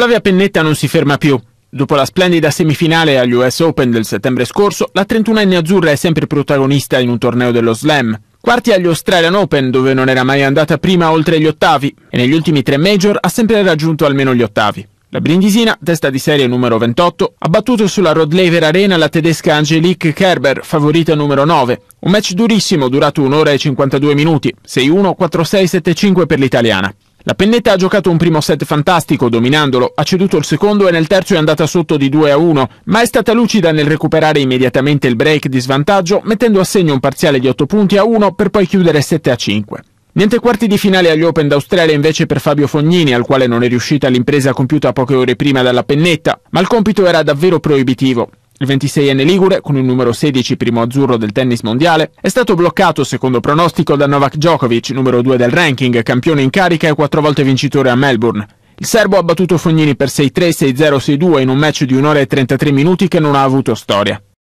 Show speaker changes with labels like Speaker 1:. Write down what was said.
Speaker 1: Flavia Pennetta non si ferma più. Dopo la splendida semifinale agli US Open del settembre scorso, la 31enne azzurra è sempre protagonista in un torneo dello Slam. Quarti agli Australian Open, dove non era mai andata prima oltre gli ottavi, e negli ultimi tre major ha sempre raggiunto almeno gli ottavi. La brindisina, testa di serie numero 28, ha battuto sulla Rod Laver Arena la tedesca Angelique Kerber, favorita numero 9. Un match durissimo, durato un'ora e 52 minuti, 6-1, 4-6, 7-5 per l'italiana. La Pennetta ha giocato un primo set fantastico, dominandolo, ha ceduto il secondo e nel terzo è andata sotto di 2 a 1, ma è stata lucida nel recuperare immediatamente il break di svantaggio, mettendo a segno un parziale di 8 punti a 1 per poi chiudere 7 a 5. Niente quarti di finale agli Open d'Australia invece per Fabio Fognini, al quale non è riuscita l'impresa compiuta poche ore prima dalla Pennetta, ma il compito era davvero proibitivo. Il 26enne Ligure, con il numero 16 primo azzurro del tennis mondiale, è stato bloccato secondo pronostico da Novak Djokovic, numero 2 del ranking, campione in carica e quattro volte vincitore a Melbourne. Il serbo ha battuto Fognini per 6-3, 6-0, 6-2 in un match di 1 ora e 33 minuti che non ha avuto storia.